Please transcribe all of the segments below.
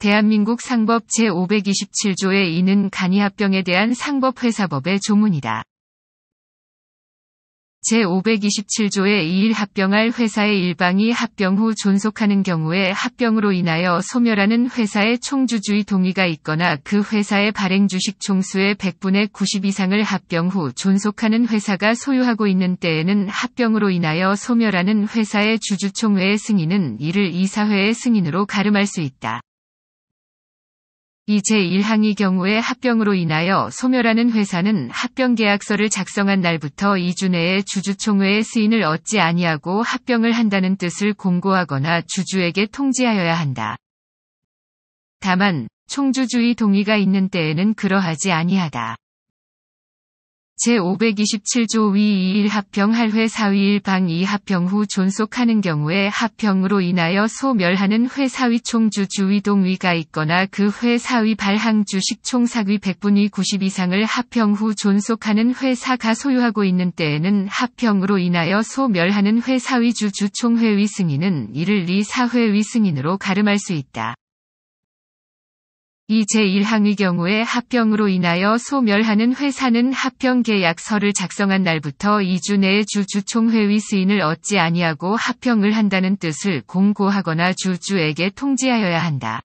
대한민국 상법 제527조에 이는 간이합병에 대한 상법회사법의 조문이다. 제527조에 이일 합병할 회사의 일방이 합병 후 존속하는 경우에 합병으로 인하여 소멸하는 회사의 총주주의 동의가 있거나 그 회사의 발행 주식 총수의 100분의 90 이상을 합병 후 존속하는 회사가 소유하고 있는 때에는 합병으로 인하여 소멸하는 회사의 주주총회의 승인은 이를 이사회의 승인으로 가름할 수 있다. 이 제1항의 경우에 합병으로 인하여 소멸하는 회사는 합병 계약서를 작성한 날부터 2주 내에 주주총회의 수인을 얻지 아니하고 합병을 한다는 뜻을 공고하거나 주주에게 통지하여야 한다. 다만 총주주의 동의가 있는 때에는 그러하지 아니하다. 제527조 위 2일 합병 할회 4위 일방2합병후 존속하는 경우에 합병으로 인하여 소멸하는 회사위 총주 주위 동위가 있거나 그 회사위 발항주 식총사위 100분위 90 이상을 합병후 존속하는 회사가 소유하고 있는 때에는 합병으로 인하여 소멸하는 회사위 주 주총회위 승인은 이를 리 사회위 승인으로 가름할 수 있다. 이 제1항의 경우에 합병으로 인하여 소멸하는 회사는 합병 계약서를 작성한 날부터 2주 내에 주주총회의 수인을 얻지 아니하고 합병을 한다는 뜻을 공고하거나 주주에게 통지하여야 한다.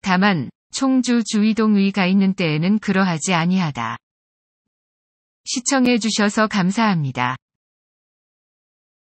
다만 총주 주의동의가 있는 때에는 그러하지 아니하다. 시청해 주셔서 감사합니다.